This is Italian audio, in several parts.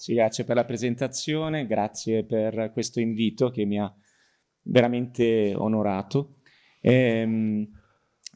Sì, grazie per la presentazione, grazie per questo invito che mi ha veramente onorato. Ehm,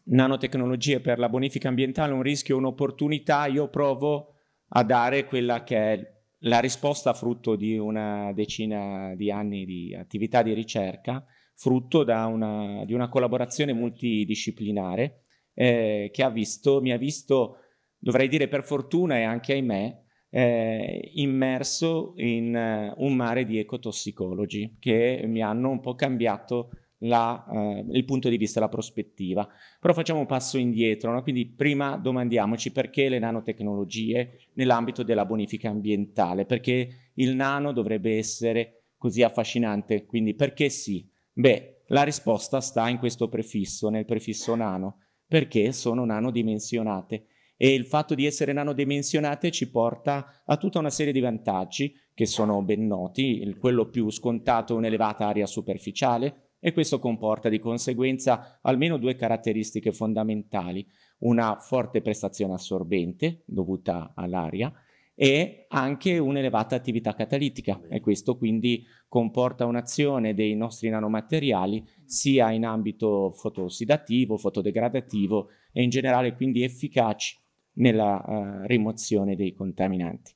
nanotecnologie per la bonifica ambientale, un rischio, un'opportunità, io provo a dare quella che è la risposta frutto di una decina di anni di attività di ricerca, frutto una, di una collaborazione multidisciplinare eh, che ha visto, mi ha visto, dovrei dire per fortuna e anche ahimè, eh, immerso in uh, un mare di ecotossicologi che mi hanno un po' cambiato la, uh, il punto di vista, la prospettiva. Però facciamo un passo indietro, no? quindi prima domandiamoci perché le nanotecnologie nell'ambito della bonifica ambientale, perché il nano dovrebbe essere così affascinante, quindi perché sì? Beh, la risposta sta in questo prefisso, nel prefisso nano, perché sono nanodimensionate e il fatto di essere nanodimensionate ci porta a tutta una serie di vantaggi che sono ben noti, quello più scontato è un'elevata area superficiale e questo comporta di conseguenza almeno due caratteristiche fondamentali, una forte prestazione assorbente dovuta all'aria e anche un'elevata attività catalitica e questo quindi comporta un'azione dei nostri nanomateriali sia in ambito fotossidativo, fotodegradativo e in generale quindi efficaci nella uh, rimozione dei contaminanti.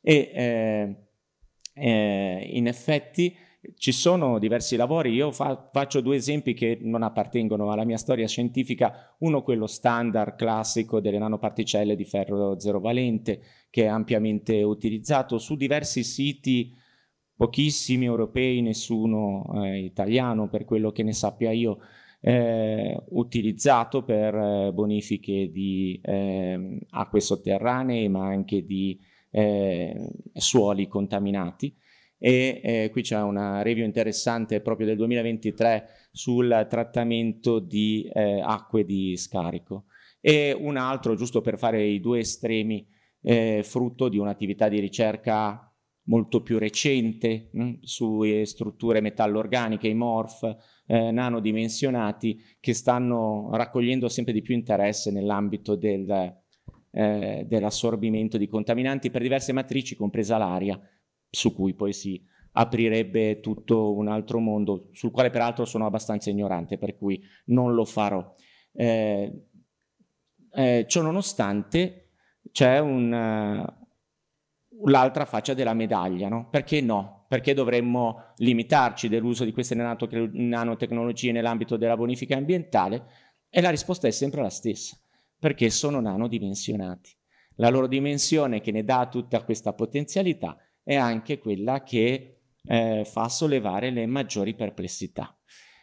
E eh, eh, in effetti ci sono diversi lavori, io fa- faccio due esempi che non appartengono alla mia storia scientifica, uno quello standard classico delle nanoparticelle di ferro zero valente che è ampiamente utilizzato su diversi siti, pochissimi europei, nessuno eh, italiano per quello che ne sappia io, eh, utilizzato per eh, bonifiche di eh, acque sotterranee ma anche di eh, suoli contaminati e eh, qui c'è una review interessante proprio del 2023 sul trattamento di eh, acque di scarico e un altro giusto per fare i due estremi frutto di un'attività di ricerca molto più recente mm, sulle strutture metallo-organiche, i MORF, eh, nanodimensionati, che stanno raccogliendo sempre di più interesse nell'ambito del, eh, dell'assorbimento di contaminanti per diverse matrici, compresa l'aria, su cui poi si aprirebbe tutto un altro mondo, sul quale peraltro sono abbastanza ignorante, per cui non lo farò. Eh, eh, ciò nonostante c'è un, l'altra faccia della medaglia, no? Perché no? Perché dovremmo limitarci dell'uso di queste nanotecnologie nell'ambito della bonifica ambientale? E la risposta è sempre la stessa, perché sono nanodimensionati. La loro dimensione che ne dà tutta questa potenzialità è anche quella che eh, fa sollevare le maggiori perplessità.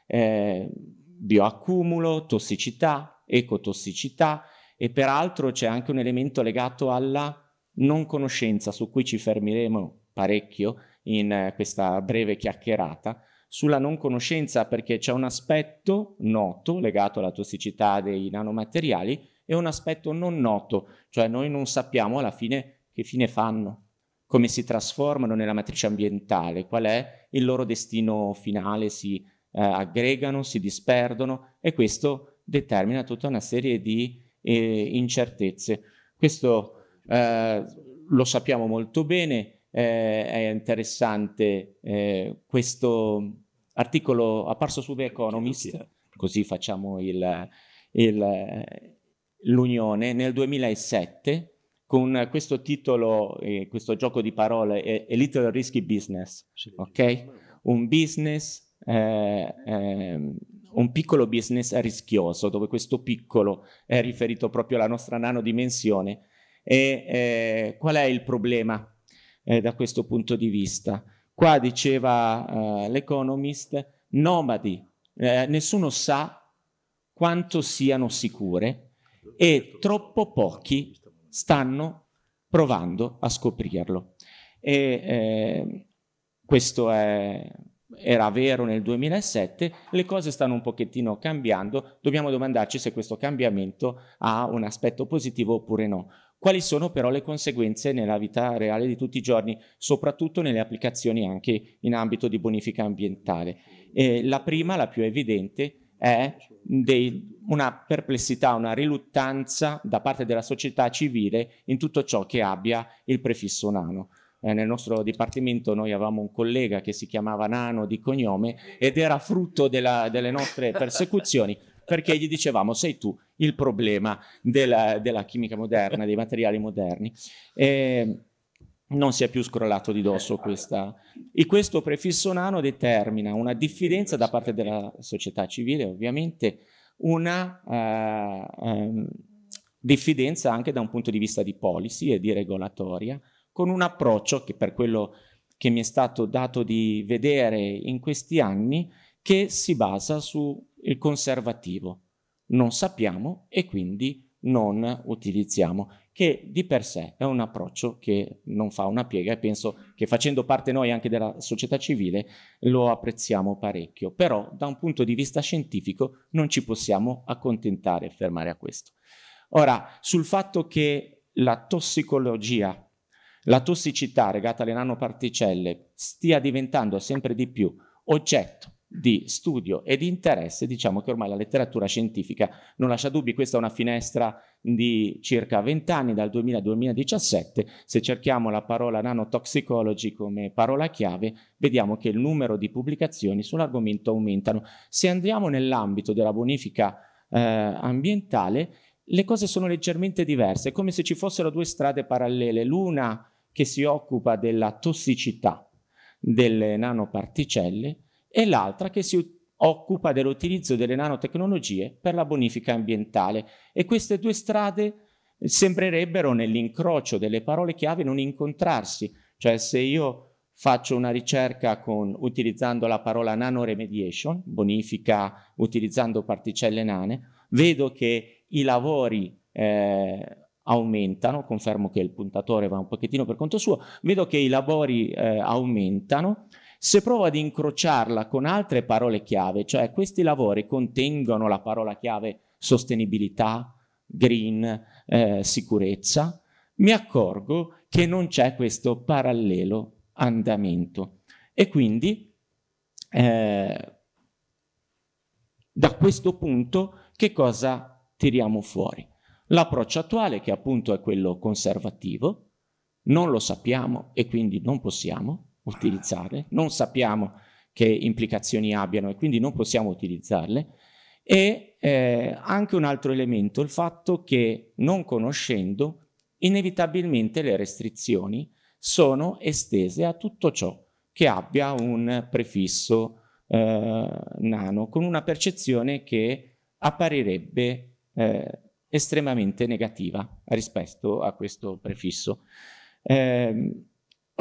Eh, bioaccumulo, tossicità, ecotossicità e peraltro c'è anche un elemento legato alla non conoscenza su cui ci fermeremo parecchio in eh, questa breve chiacchierata, sulla non conoscenza perché c'è un aspetto noto legato alla tossicità dei nanomateriali e un aspetto non noto, cioè noi non sappiamo alla fine che fine fanno, come si trasformano nella matrice ambientale, qual è il loro destino finale, si eh, aggregano, si disperdono e questo determina tutta una serie di eh, incertezze. Questo eh, lo sappiamo molto bene, eh, è interessante eh, questo articolo apparso su The Economist, così facciamo il, il, l'unione, nel 2007 con questo titolo, eh, questo gioco di parole, A Little Risky Business, ok? Un business eh, ehm, un piccolo business rischioso, dove questo piccolo è riferito proprio alla nostra nanodimensione e eh, qual è il problema eh, da questo punto di vista? Qua diceva eh, l'Economist, nomadi, eh, nessuno sa quanto siano sicure e troppo pochi stanno provando a scoprirlo. E, eh, questo è, era vero nel 2007, le cose stanno un pochettino cambiando, dobbiamo domandarci se questo cambiamento ha un aspetto positivo oppure no. Quali sono però le conseguenze nella vita reale di tutti i giorni, soprattutto nelle applicazioni anche in ambito di bonifica ambientale? Eh, la prima, la più evidente, è dei, una perplessità, una riluttanza da parte della società civile in tutto ciò che abbia il prefisso nano. Eh, nel nostro dipartimento noi avevamo un collega che si chiamava Nano di cognome ed era frutto della, delle nostre persecuzioni perché gli dicevamo sei tu il problema della, della chimica moderna, dei materiali moderni. E ehm, non si è più scrollato di dosso eh, questa. E questo prefisso nano determina una diffidenza da parte della società civile, ovviamente, una uh, um, diffidenza anche da un punto di vista di policy e di regolatoria, con un approccio che per quello che mi è stato dato di vedere in questi anni, che si basa su il conservativo. Non sappiamo e quindi non utilizziamo, che di per sé è un approccio che non fa una piega e penso che facendo parte noi anche della società civile lo apprezziamo parecchio, però da un punto di vista scientifico non ci possiamo accontentare e fermare a questo. Ora, sul fatto che la tossicologia, la tossicità legata alle nanoparticelle stia diventando sempre di più oggetto di studio e di interesse, diciamo che ormai la letteratura scientifica non lascia dubbi, questa è una finestra di circa 20 anni, dal 2000 al 2017, se cerchiamo la parola nanotoxicology come parola chiave, vediamo che il numero di pubblicazioni sull'argomento aumentano. Se andiamo nell'ambito della bonifica eh, ambientale, le cose sono leggermente diverse, è come se ci fossero due strade parallele, l'una che si occupa della tossicità delle nanoparticelle, e l'altra che si occupa dell'utilizzo delle nanotecnologie per la bonifica ambientale. E queste due strade sembrerebbero nell'incrocio delle parole chiave non incontrarsi, cioè se io faccio una ricerca con, utilizzando la parola nanoremediation, bonifica utilizzando particelle nane, vedo che i lavori eh, aumentano, confermo che il puntatore va un pochettino per conto suo, vedo che i lavori eh, aumentano se provo ad incrociarla con altre parole chiave, cioè questi lavori contengono la parola chiave sostenibilità, green, eh, sicurezza, mi accorgo che non c'è questo parallelo andamento. E quindi eh, da questo punto che cosa tiriamo fuori? L'approccio attuale, che appunto è quello conservativo, non lo sappiamo e quindi non possiamo, utilizzarle, non sappiamo che implicazioni abbiano e quindi non possiamo utilizzarle. E eh, anche un altro elemento, il fatto che non conoscendo, inevitabilmente le restrizioni sono estese a tutto ciò che abbia un prefisso eh, nano, con una percezione che apparirebbe eh, estremamente negativa rispetto a questo prefisso. Eh,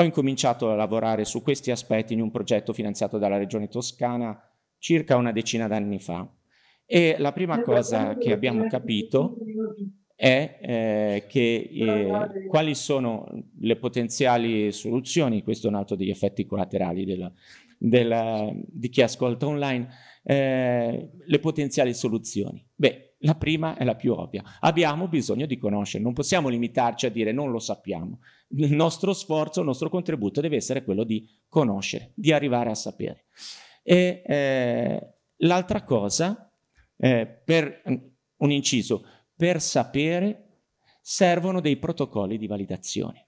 ho incominciato a lavorare su questi aspetti in un progetto finanziato dalla Regione Toscana circa una decina d'anni fa e la prima cosa che abbiamo capito è eh, che, eh, eh, quali sono le potenziali soluzioni, questo è un altro degli effetti collaterali della, della, di chi ascolta online, eh, le potenziali soluzioni. Beh, la prima è la più ovvia. Abbiamo bisogno di conoscere, non possiamo limitarci a dire non lo sappiamo. Il nostro sforzo, il nostro contributo deve essere quello di conoscere, di arrivare a sapere. E eh, l'altra cosa, eh, per un inciso, per sapere servono dei protocolli di validazione.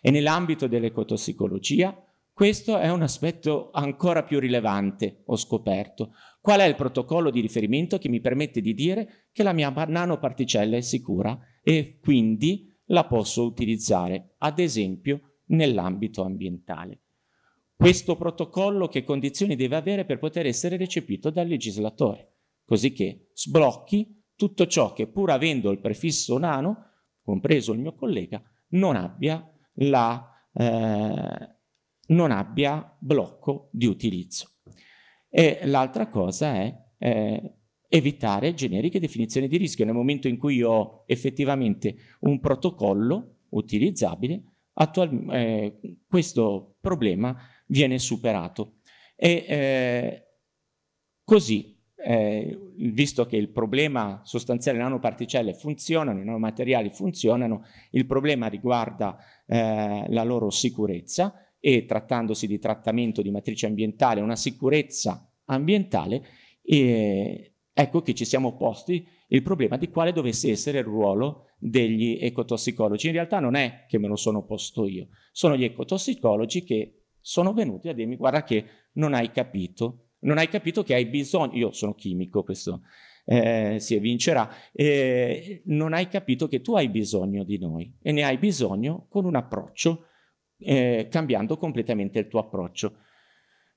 E nell'ambito dell'ecotossicologia questo è un aspetto ancora più rilevante, ho scoperto, Qual è il protocollo di riferimento che mi permette di dire che la mia nanoparticella è sicura e quindi la posso utilizzare, ad esempio, nell'ambito ambientale? Questo protocollo che condizioni deve avere per poter essere recepito dal legislatore, così che sblocchi tutto ciò che pur avendo il prefisso nano, compreso il mio collega, non abbia, la, eh, non abbia blocco di utilizzo. E l'altra cosa è eh, evitare generiche definizioni di rischio. Nel momento in cui io ho effettivamente un protocollo utilizzabile, eh, questo problema viene superato. E eh, così, eh, visto che il problema sostanziale nanoparticelle funzionano, i nanomateriali funzionano, il problema riguarda eh, la loro sicurezza, e trattandosi di trattamento di matrice ambientale, una sicurezza ambientale, eh, ecco che ci siamo posti il problema di quale dovesse essere il ruolo degli ecotossicologi. In realtà non è che me lo sono posto io, sono gli ecotossicologi che sono venuti a dirmi guarda che non hai capito, non hai capito che hai bisogno, io sono chimico, questo eh, si evincerà, eh, non hai capito che tu hai bisogno di noi e ne hai bisogno con un approccio eh, cambiando completamente il tuo approccio.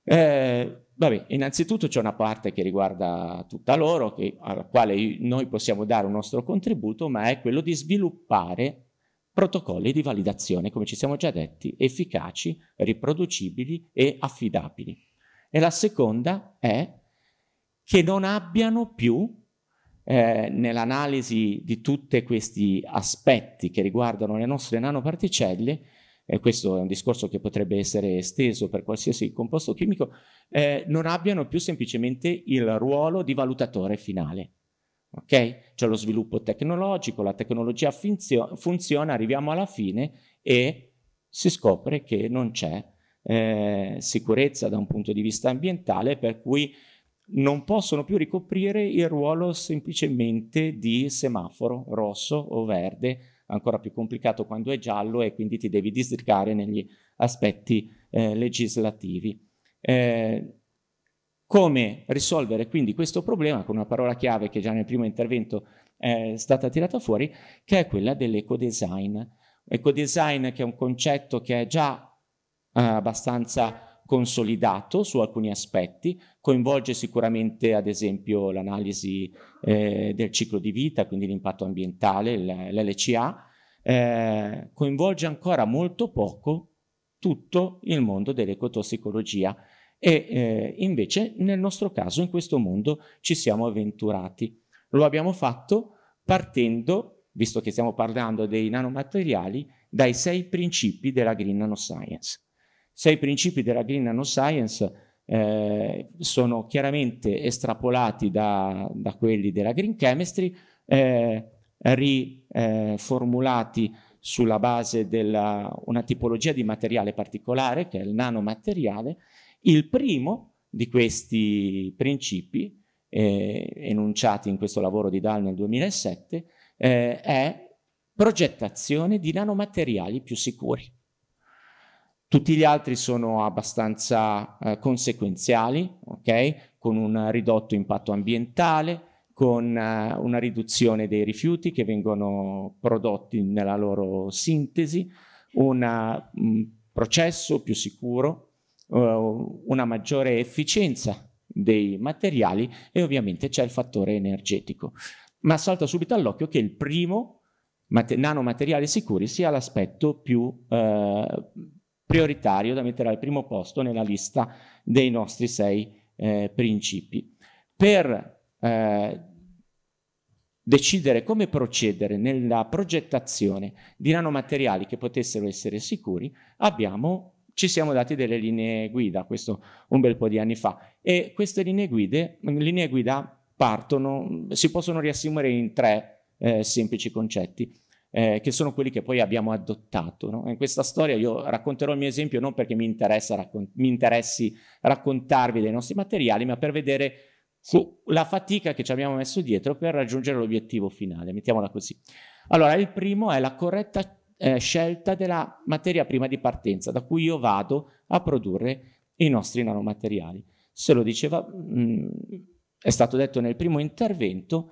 Eh, vabbè, innanzitutto c'è una parte che riguarda tutta loro, che, alla quale noi possiamo dare un nostro contributo, ma è quello di sviluppare protocolli di validazione, come ci siamo già detti, efficaci, riproducibili e affidabili. E la seconda è che non abbiano più, eh, nell'analisi di tutti questi aspetti che riguardano le nostre nanoparticelle, e questo è un discorso che potrebbe essere esteso per qualsiasi composto chimico, eh, non abbiano più semplicemente il ruolo di valutatore finale. Okay? C'è lo sviluppo tecnologico, la tecnologia funzio- funziona, arriviamo alla fine e si scopre che non c'è eh, sicurezza da un punto di vista ambientale, per cui non possono più ricoprire il ruolo semplicemente di semaforo rosso o verde ancora più complicato quando è giallo e quindi ti devi districare negli aspetti eh, legislativi. Eh, come risolvere quindi questo problema con una parola chiave che già nel primo intervento è stata tirata fuori, che è quella dell'ecodesign. Ecodesign che è un concetto che è già eh, abbastanza consolidato su alcuni aspetti, coinvolge sicuramente ad esempio l'analisi eh, del ciclo di vita, quindi l'impatto ambientale, l'LCA, eh, coinvolge ancora molto poco tutto il mondo dell'ecotossicologia e eh, invece nel nostro caso in questo mondo ci siamo avventurati. Lo abbiamo fatto partendo, visto che stiamo parlando dei nanomateriali, dai sei principi della Green Nanoscience sei principi della Green Nanoscience eh, sono chiaramente estrapolati da, da, quelli della Green Chemistry, eh, riformulati eh, sulla base di una tipologia di materiale particolare, che è il nanomateriale, il primo di questi principi, eh, enunciati in questo lavoro di Dahl nel 2007, eh, è progettazione di nanomateriali più sicuri. Tutti gli altri sono abbastanza eh, conseguenziali, okay? con un ridotto impatto ambientale, con eh, una riduzione dei rifiuti che vengono prodotti nella loro sintesi, un mm, processo più sicuro, eh, una maggiore efficienza dei materiali e ovviamente c'è il fattore energetico. Ma salta subito all'occhio che il primo nanomateriale sicuri sia l'aspetto più eh, prioritario da mettere al primo posto nella lista dei nostri sei eh, principi. Per eh, decidere come procedere nella progettazione di nanomateriali che potessero essere sicuri, abbiamo ci siamo dati delle linee guida, questo un bel po' di anni fa, e queste linee, guide, linee guida partono, si possono riassumere in tre eh, semplici concetti eh, che sono quelli che poi abbiamo adottato. No? In questa storia io racconterò il mio esempio non perché mi, interessa raccon- mi interessi raccontarvi dei nostri materiali, ma per vedere co- la fatica che ci abbiamo messo dietro per raggiungere l'obiettivo finale, mettiamola così. Allora, il primo è la corretta eh, scelta della materia prima di partenza, da cui io vado a produrre i nostri nanomateriali. Se lo diceva, mh, mm, è stato detto nel primo intervento,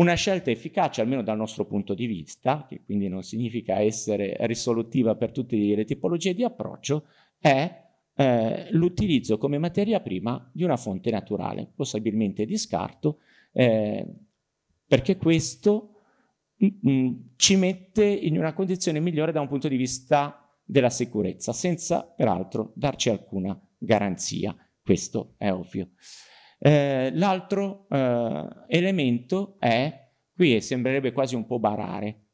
una scelta efficace, almeno dal nostro punto di vista, che quindi non significa essere risolutiva per tutte le tipologie di approccio, è eh, l'utilizzo come materia prima di una fonte naturale, possibilmente di scarto, eh, perché questo mh, mm, mm, ci mette in una condizione migliore da un punto di vista della sicurezza, senza peraltro darci alcuna garanzia. Questo è ovvio. Eh, l'altro eh, elemento è, qui sembrerebbe quasi un po' barare,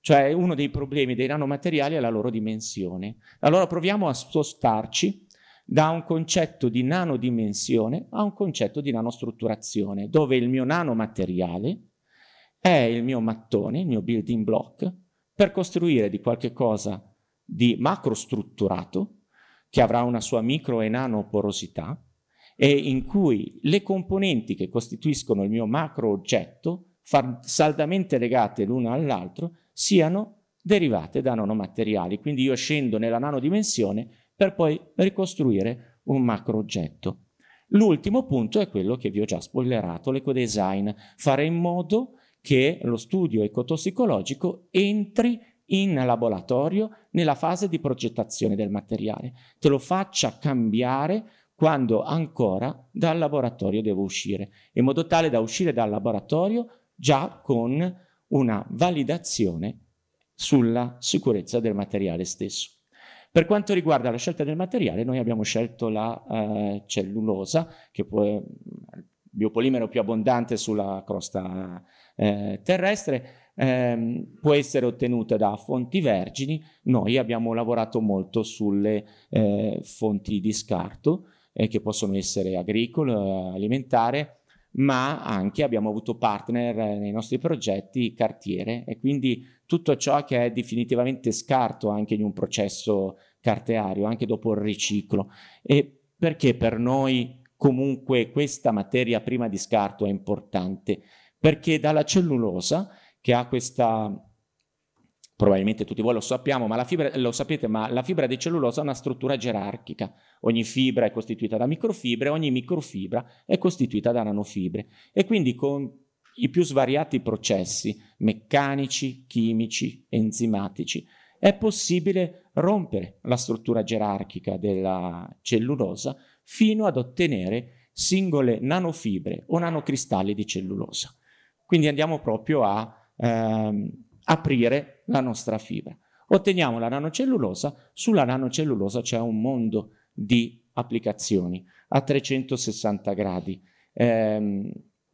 cioè uno dei problemi dei nanomateriali è la loro dimensione. Allora proviamo a spostarci da un concetto di nanodimensione a un concetto di nanostrutturazione, dove il mio nanomateriale è il mio mattone, il mio building block, per costruire di qualche cosa di macrostrutturato, che avrà una sua micro e nano porosità, e in cui le componenti che costituiscono il mio macro oggetto, saldamente legate l'una all'altro, siano derivate da nanomateriali. Quindi io scendo nella nanodimensione per poi ricostruire un macro oggetto. L'ultimo punto è quello che vi ho già spoilerato, l'ecodesign, fare in modo che lo studio ecotossicologico entri in laboratorio nella fase di progettazione del materiale, te lo faccia cambiare quando ancora dal laboratorio devo uscire, in modo tale da uscire dal laboratorio già con una validazione sulla sicurezza del materiale stesso. Per quanto riguarda la scelta del materiale, noi abbiamo scelto la eh, cellulosa, che può, eh, il biopolimero più abbondante sulla crosta eh, terrestre, eh, può essere ottenuta da fonti vergini. Noi abbiamo lavorato molto sulle eh, fonti di scarto, eh, che possono essere agricole, eh, alimentare, ma anche abbiamo avuto partner eh, nei nostri progetti cartiere e quindi tutto ciò che è definitivamente scarto anche in un processo carteario, anche dopo il riciclo. E perché per noi comunque questa materia prima di scarto è importante? Perché dalla cellulosa, che ha questa probabilmente tutti voi lo sappiamo, ma la fibra, lo sapete, ma la fibra di cellulosa ha una struttura gerarchica. Ogni fibra è costituita da microfibre, ogni microfibra è costituita da nanofibre. E quindi con i più svariati processi meccanici, chimici, enzimatici, è possibile rompere la struttura gerarchica della cellulosa fino ad ottenere singole nanofibre o nanocristalli di cellulosa. Quindi andiamo proprio a... Ehm, aprire la nostra fibra. Otteniamo la nanocellulosa, sulla nanocellulosa c'è un mondo di applicazioni a 360 gradi. Ehm,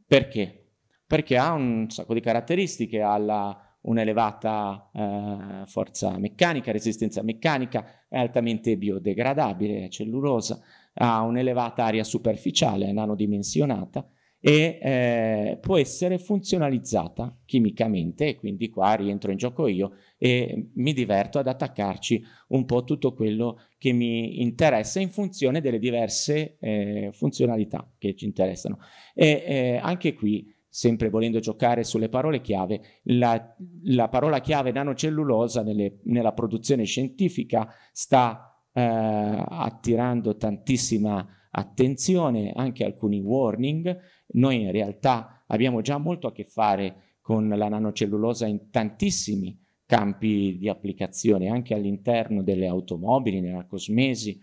perché? Perché ha un sacco di caratteristiche, ha la, un'elevata eh, forza meccanica, resistenza meccanica, è altamente biodegradabile, è cellulosa, ha un'elevata area superficiale, è nanodimensionata, e eh, può essere funzionalizzata chimicamente e quindi qua rientro in gioco io e mi diverto ad attaccarci un po' tutto quello che mi interessa in funzione delle diverse eh, funzionalità che ci interessano. E eh, anche qui sempre volendo giocare sulle parole chiave, la, la parola chiave nanocellulosa nelle, nella produzione scientifica sta eh, attirando tantissima attenzione, anche alcuni warning, noi in realtà abbiamo già molto a che fare con la nanocellulosa in tantissimi campi di applicazione, anche all'interno delle automobili, nella cosmesi.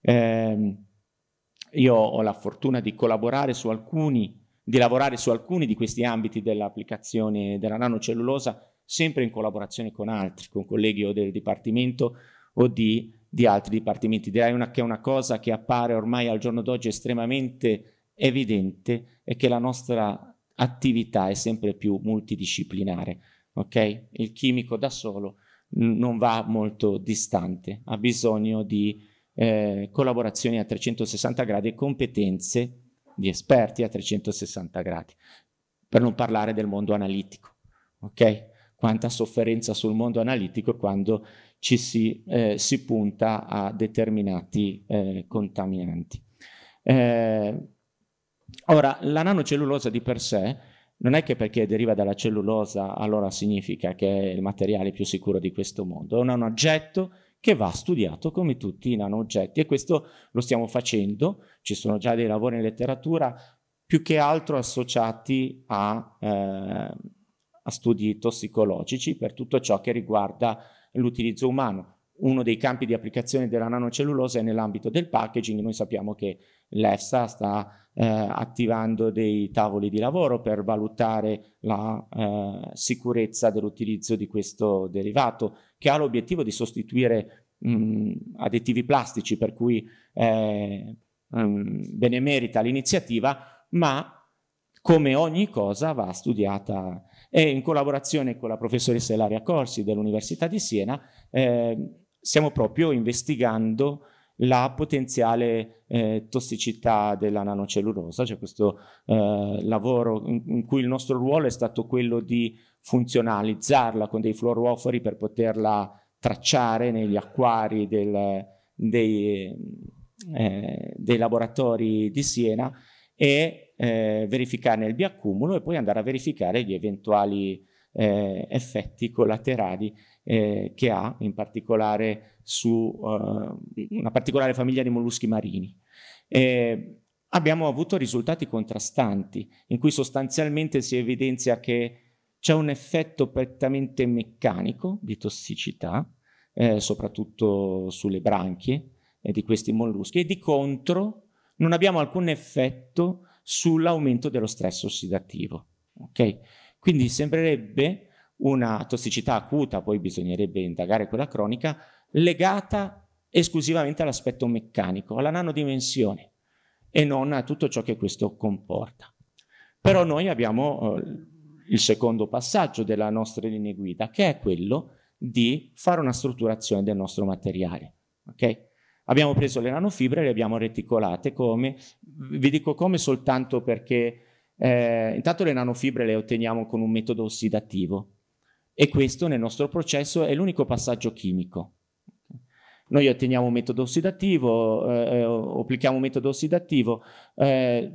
Eh, io ho la fortuna di collaborare su alcuni, di lavorare su alcuni di questi ambiti dell'applicazione della nanocellulosa, sempre in collaborazione con altri, con colleghi o del Dipartimento o di, di altri dipartimenti. Direi una, che è una cosa che appare ormai al giorno d'oggi estremamente evidente è che la nostra attività è sempre più multidisciplinare. Okay? Il chimico da solo non va molto distante, ha bisogno di eh, collaborazioni a 360 gradi e competenze di esperti a 360 gradi, per non parlare del mondo analitico. Okay? Quanta sofferenza sul mondo analitico quando ci si, eh, si punta a determinati eh, contaminanti. Eh, Ora, la nanocellulosa di per sé non è che perché deriva dalla cellulosa allora significa che è il materiale più sicuro di questo mondo, è un oggetto che va studiato come tutti i nanooggetti e questo lo stiamo facendo, ci sono già dei lavori in letteratura più che altro associati a, eh, a studi tossicologici per tutto ciò che riguarda l'utilizzo umano. Uno dei campi di applicazione della nanocellulosa è nell'ambito del packaging, noi sappiamo che l'EFSA sta eh, attivando dei tavoli di lavoro per valutare la eh, sicurezza dell'utilizzo di questo derivato, che ha l'obiettivo di sostituire mh, mm, additivi plastici, per cui eh, mh, mm, benemerita l'iniziativa, ma come ogni cosa va studiata e in collaborazione con la professoressa Ilaria Corsi dell'Università di Siena eh, stiamo proprio investigando la potenziale eh, tossicità della nanocellulosa, cioè questo eh, lavoro in, in, cui il nostro ruolo è stato quello di funzionalizzarla con dei fluorofori per poterla tracciare negli acquari del, dei, eh, dei, laboratori di Siena e eh, verificarne il biaccumulo e poi andare a verificare gli eventuali eh, effetti collaterali eh, che ha in particolare su eh, una particolare famiglia di molluschi marini. Eh, abbiamo avuto risultati contrastanti in cui sostanzialmente si evidenzia che c'è un effetto prettamente meccanico di tossicità, eh, soprattutto sulle branchie eh, di questi molluschi, e di contro non abbiamo alcun effetto sull'aumento dello stress ossidativo. Okay? Quindi sembrerebbe una tossicità acuta, poi bisognerebbe indagare quella cronica, legata esclusivamente all'aspetto meccanico, alla nanodimensione e non a tutto ciò che questo comporta. Però noi abbiamo eh, il secondo passaggio della nostra linea guida, che è quello di fare una strutturazione del nostro materiale. Okay? Abbiamo preso le nanofibre e le abbiamo reticolate come, vi dico come soltanto perché eh, intanto le nanofibre le otteniamo con un metodo ossidativo e questo nel nostro processo è l'unico passaggio chimico. Noi otteniamo un metodo ossidativo, eh, eh applichiamo un metodo ossidativo, eh,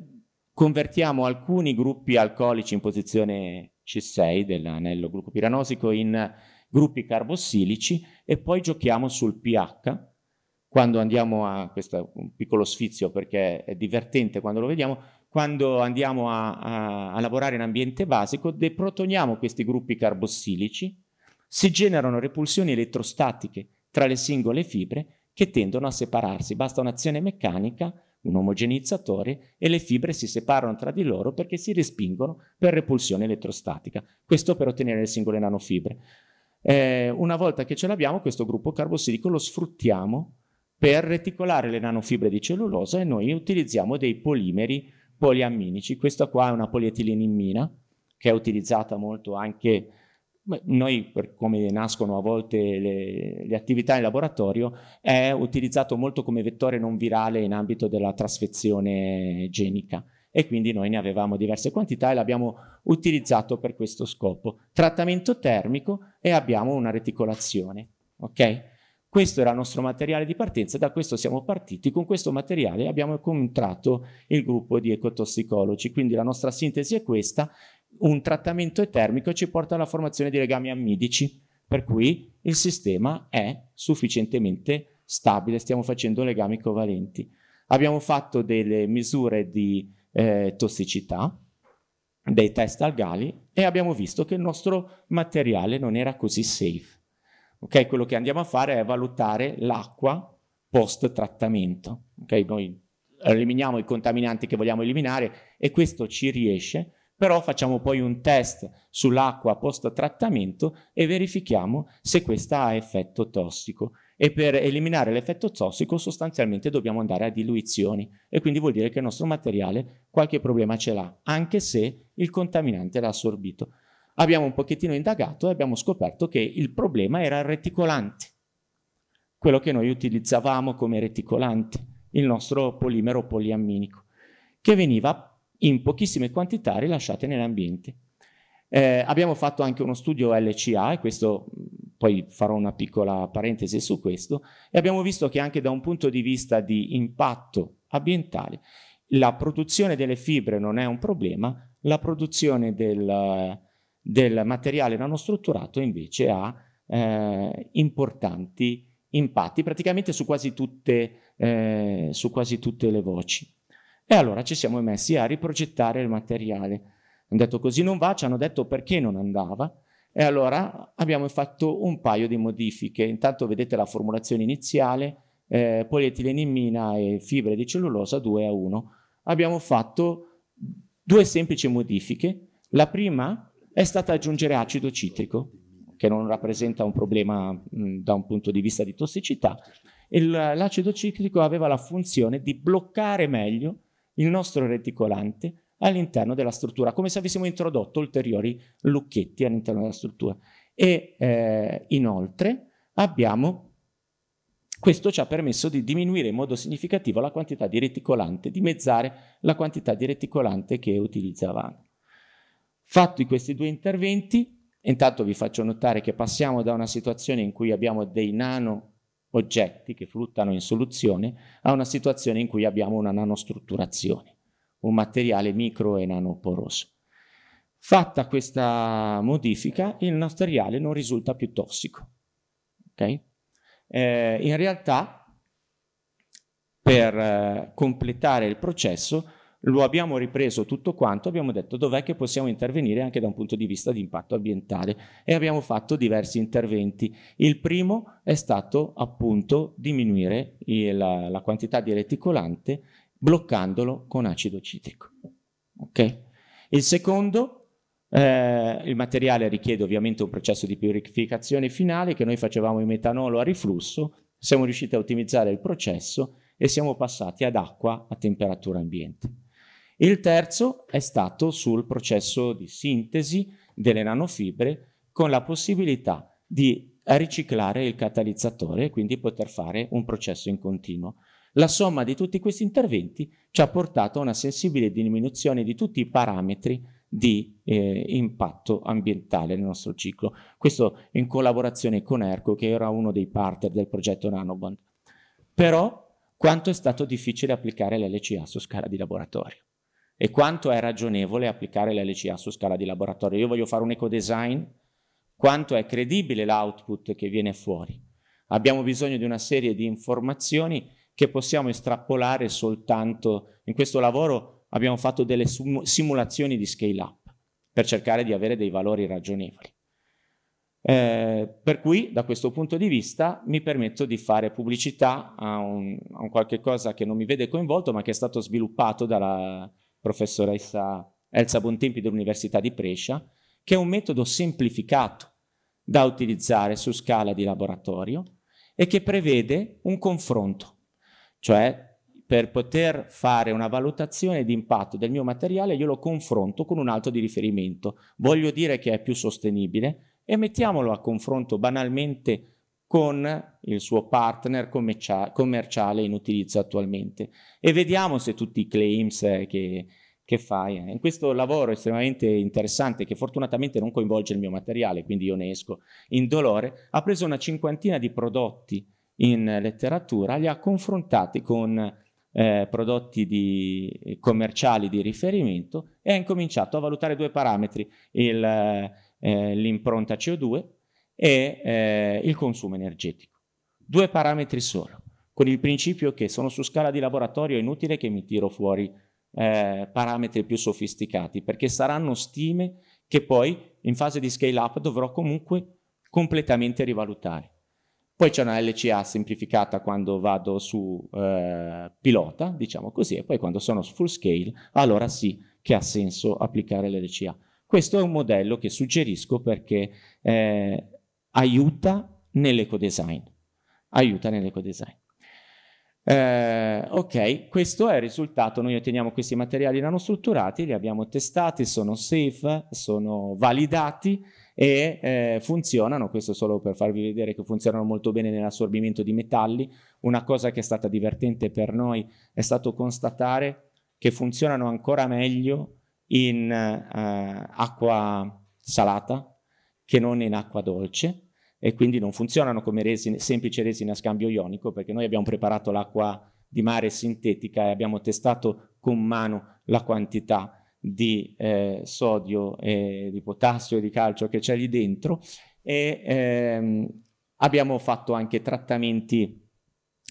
convertiamo alcuni gruppi alcolici in posizione C6 dell'anello glucopiranosico in gruppi carbossilici e poi giochiamo sul pH quando andiamo a questo è un piccolo sfizio perché è divertente quando lo vediamo quando andiamo a, a, a lavorare in ambiente basico, deprotoniamo questi gruppi carbossilici, si generano repulsioni elettrostatiche tra le singole fibre che tendono a separarsi. Basta un'azione meccanica, un omogenizzatore, e le fibre si separano tra di loro perché si respingono per repulsione elettrostatica. Questo per ottenere le singole nanofibre. Eh, una volta che ce l'abbiamo, questo gruppo carbossilico lo sfruttiamo per reticolare le nanofibre di cellulosa e noi utilizziamo dei polimeri poliamminici. Questa qua è una polietilenimina che è utilizzata molto anche noi, per come nascono a volte le, le, attività in laboratorio, è utilizzato molto come vettore non virale in ambito della trasfezione genica e quindi noi ne avevamo diverse quantità e l'abbiamo utilizzato per questo scopo. Trattamento termico e abbiamo una reticolazione. ok? Questo era il nostro materiale di partenza, da questo siamo partiti, con questo materiale abbiamo incontrato il gruppo di ecotossicologi, quindi la nostra sintesi è questa, un trattamento termico ci porta alla formazione di legami ammidici, per cui il sistema è sufficientemente stabile, stiamo facendo legami covalenti. Abbiamo fatto delle misure di eh, tossicità, dei test algali e abbiamo visto che il nostro materiale non era così safe Okay? Quello che andiamo a fare è valutare l'acqua post trattamento. Okay? Noi eliminiamo i contaminanti che vogliamo eliminare e questo ci riesce, però facciamo poi un test sull'acqua post trattamento e verifichiamo se questa ha effetto tossico. E per eliminare l'effetto tossico sostanzialmente dobbiamo andare a diluizioni e quindi vuol dire che il nostro materiale qualche problema ce l'ha, anche se il contaminante l'ha assorbito. Abbiamo un pochettino indagato e abbiamo scoperto che il problema era il reticolante, quello che noi utilizzavamo come reticolante, il nostro polimero poliamminico, che veniva in pochissime quantità rilasciate nell'ambiente. Eh, abbiamo fatto anche uno studio LCA, e questo mm, poi farò una piccola parentesi su questo, e abbiamo visto che anche da un punto di vista di impatto ambientale la produzione delle fibre non è un problema, la produzione del, del materiale nanostrutturato invece ha eh, importanti impatti praticamente su quasi, tutte, eh, su quasi tutte le voci. E allora ci siamo messi a riprogettare il materiale. Hanno detto così non va, ci hanno detto perché non andava, e allora abbiamo fatto un paio di modifiche. Intanto vedete la formulazione iniziale, eh, polietilenimina e fibre di cellulosa 2 a 1. Abbiamo fatto due semplici modifiche. La prima è stata aggiungere acido citrico, che non rappresenta un problema mh, da un punto di vista di tossicità. Il, l'acido citrico aveva la funzione di bloccare meglio il nostro reticolante all'interno della struttura, come se avessimo introdotto ulteriori lucchetti all'interno della struttura. E eh, inoltre abbiamo questo ci ha permesso di diminuire in modo significativo la quantità di reticolante, dimezzare la quantità di reticolante che utilizzavamo. Fatti questi due interventi, intanto vi faccio notare che passiamo da una situazione in cui abbiamo dei nano oggetti che fluttano in soluzione a una situazione in cui abbiamo una nanostrutturazione, un materiale micro e nanoporoso. Fatta questa modifica, il materiale non risulta più tossico. Okay? Eh, in realtà, per eh, completare il processo, lo abbiamo ripreso tutto quanto, abbiamo detto dov'è che possiamo intervenire anche da un punto di vista di impatto ambientale e abbiamo fatto diversi interventi. Il primo è stato appunto diminuire la, la quantità di reticolante bloccandolo con acido citrico. Okay? Il secondo, eh, il materiale richiede ovviamente un processo di purificazione finale che noi facevamo in metanolo a riflusso, siamo riusciti a ottimizzare il processo e siamo passati ad acqua a temperatura ambiente. Il terzo è stato sul processo di sintesi delle nanofibre con la possibilità di riciclare il catalizzatore e quindi poter fare un processo in continuo. La somma di tutti questi interventi ci ha portato a una sensibile diminuzione di tutti i parametri di eh, impatto ambientale nel nostro ciclo. Questo in collaborazione con ERCO, che era uno dei partner del progetto Nanobond. Però quanto è stato difficile applicare l'LCA su scala di laboratorio e quanto è ragionevole applicare l'LCA su scala di laboratorio. Io voglio fare un eco-design, quanto è credibile l'output che viene fuori. Abbiamo bisogno di una serie di informazioni che possiamo estrapolare soltanto. In questo lavoro abbiamo fatto delle simulazioni di scale up per cercare di avere dei valori ragionevoli. Eh, per cui da questo punto di vista mi permetto di fare pubblicità a un, a un qualche cosa che non mi vede coinvolto ma che è stato sviluppato dalla, professoressa Elsa Bontempi dell'Università di Brescia, che è un metodo semplificato da utilizzare su scala di laboratorio e che prevede un confronto, cioè per poter fare una valutazione di impatto del mio materiale io lo confronto con un altro di riferimento, voglio dire che è più sostenibile e mettiamolo a confronto banalmente con il suo partner commerciale in utilizzo attualmente e vediamo se tutti i claims eh, che, che fai. Eh. In questo lavoro estremamente interessante, che fortunatamente non coinvolge il mio materiale, quindi io ne esco in dolore, ha preso una cinquantina di prodotti in letteratura, li ha confrontati con eh, prodotti di, commerciali di riferimento e ha incominciato a valutare due parametri, il, eh, l'impronta CO2 e eh, il consumo energetico. Due parametri solo, con il principio che sono su scala di laboratorio, è inutile che mi tiro fuori eh, parametri più sofisticati, perché saranno stime che poi in fase di scale up dovrò comunque completamente rivalutare. Poi c'è una LCA semplificata quando vado su eh, pilota, diciamo così, e poi quando sono su full scale, allora sì che ha senso applicare l'LCA. Questo è un modello che suggerisco perché eh, aiuta nell'ecodesign. Aiuta nell'ecodesign. Eh, ok, questo è il risultato. Noi otteniamo questi materiali nanostrutturati, li abbiamo testati, sono safe, sono validati e eh, funzionano. Questo è solo per farvi vedere che funzionano molto bene nell'assorbimento di metalli. Una cosa che è stata divertente per noi è stato constatare che funzionano ancora meglio in eh, acqua salata che non in acqua dolce e quindi non funzionano come resine, semplice resina a scambio ionico perché noi abbiamo preparato l'acqua di mare sintetica e abbiamo testato con mano la quantità di eh, sodio e di potassio e di calcio che c'è lì dentro e ehm, abbiamo fatto anche trattamenti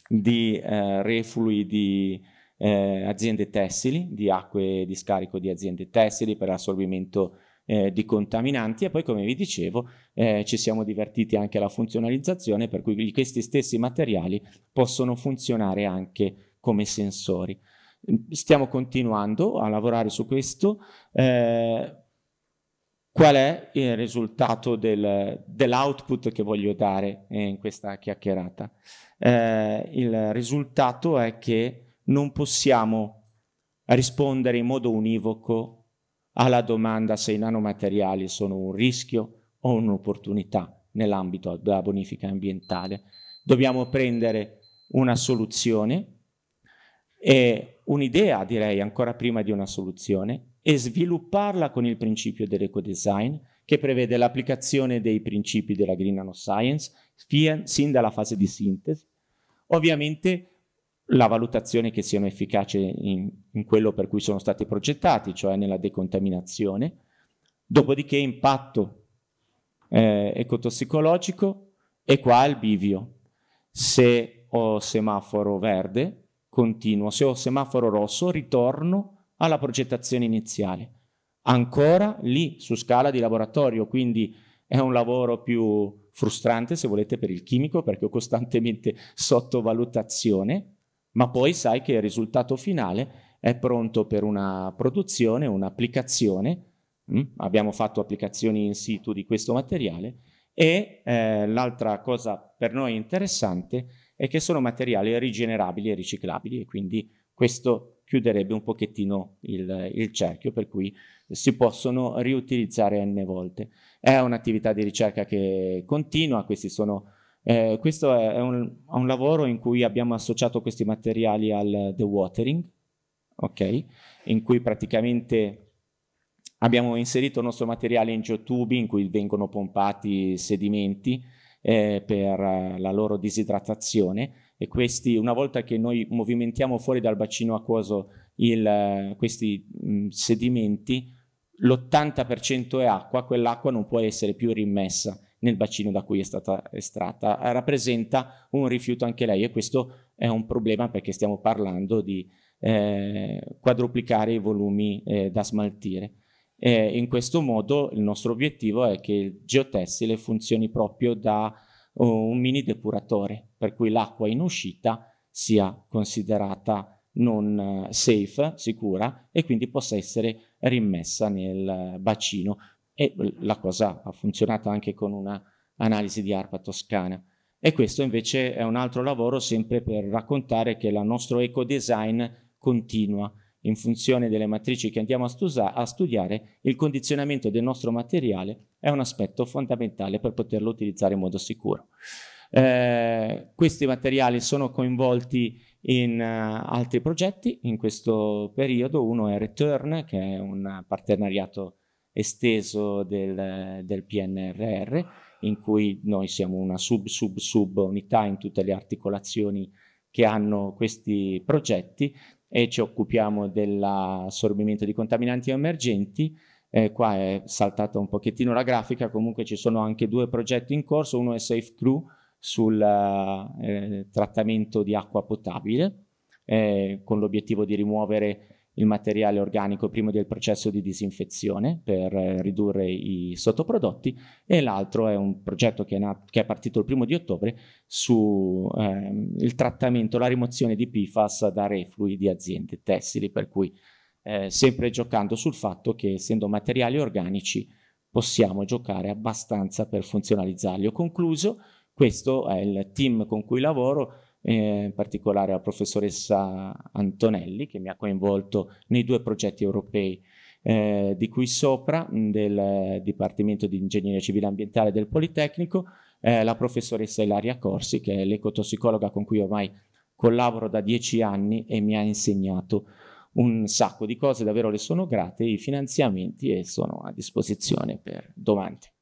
di eh, reflui di eh, aziende tessili, di acque di scarico di aziende tessili per assorbimento eh, di contaminanti e poi come vi dicevo eh, ci siamo divertiti anche alla funzionalizzazione per cui questi stessi materiali possono funzionare anche come sensori. Stiamo continuando a lavorare su questo. Eh, qual è il risultato del, dell'output che voglio dare eh, in questa chiacchierata. Eh, il risultato è che non possiamo rispondere in modo univoco alla domanda se i nanomateriali sono un rischio o un'opportunità nell'ambito della bonifica ambientale. Dobbiamo prendere una soluzione e un'idea, direi, ancora prima di una soluzione e svilupparla con il principio dell'ecodesign che prevede l'applicazione dei principi della Green Nanoscience sin dalla fase di sintesi, ovviamente la valutazione che siano efficaci in, in, quello per cui sono stati progettati, cioè nella decontaminazione, dopodiché impatto eh, ecotossicologico e qua il bivio. Se ho semaforo verde, continuo, se ho semaforo rosso, ritorno alla progettazione iniziale. Ancora lì su scala di laboratorio, quindi è un lavoro più frustrante se volete per il chimico perché ho costantemente sottovalutazione ma poi sai che il risultato finale è pronto per una produzione, un'applicazione, mm? abbiamo fatto applicazioni in situ di questo materiale e eh, l'altra cosa per noi interessante è che sono materiali rigenerabili e riciclabili e quindi questo chiuderebbe un pochettino il, il cerchio per cui si possono riutilizzare n volte. È un'attività di ricerca che continua, questi sono eh, questo è un, è un, lavoro in cui abbiamo associato questi materiali al dewatering, okay? in cui praticamente abbiamo inserito il nostro materiale in geotubi in cui vengono pompati sedimenti eh, per eh, la loro disidratazione e questi una volta che noi movimentiamo fuori dal bacino acquoso il, eh, questi mh, mm, sedimenti l'80% è acqua, quell'acqua non può essere più rimessa nel bacino da cui è stata estratta. Eh, rappresenta un rifiuto anche lei e questo è un problema perché stiamo parlando di eh, quadruplicare i volumi eh, da smaltire. Eh, in questo modo il nostro obiettivo è che il geotessile funzioni proprio da oh, un mini depuratore, per cui l'acqua in uscita sia considerata non eh, safe, sicura, e quindi possa essere rimessa nel bacino. E la cosa ha funzionato anche con un'analisi di ARPA toscana. E questo invece è un altro lavoro sempre per raccontare che il nostro ecodesign continua in funzione delle matrici che andiamo a, stusa- a studiare, il condizionamento del nostro materiale è un aspetto fondamentale per poterlo utilizzare in modo sicuro. Eh, questi materiali sono coinvolti in uh, altri progetti in questo periodo, uno è Return che è un partenariato esteso del, del PNRR, in cui noi siamo una sub sub sub unità in tutte le articolazioni che hanno questi progetti e ci occupiamo dell'assorbimento di contaminanti emergenti. Eh, qua è saltata un pochettino la grafica, comunque ci sono anche due progetti in corso, uno è Safe Crew sul eh, trattamento di acqua potabile eh, con l'obiettivo di rimuovere il materiale organico prima del processo di disinfezione per eh, ridurre i sottoprodotti e l'altro è un progetto che è, nato, che è partito il primo di ottobre sul eh, trattamento, la rimozione di PFAS da reflui di aziende tessili per cui eh, sempre giocando sul fatto che essendo materiali organici possiamo giocare abbastanza per funzionalizzarli. Ho concluso, questo è il team con cui lavoro, eh, in particolare alla professoressa Antonelli che mi ha coinvolto nei due progetti europei eh, di qui sopra, del Dipartimento di Ingegneria Civile Ambientale del Politecnico, eh, la professoressa Ilaria Corsi che è l'ecotossicologa con cui ormai collaboro da dieci anni e mi ha insegnato un sacco di cose, davvero le sono grate, i finanziamenti e sono a disposizione per domande.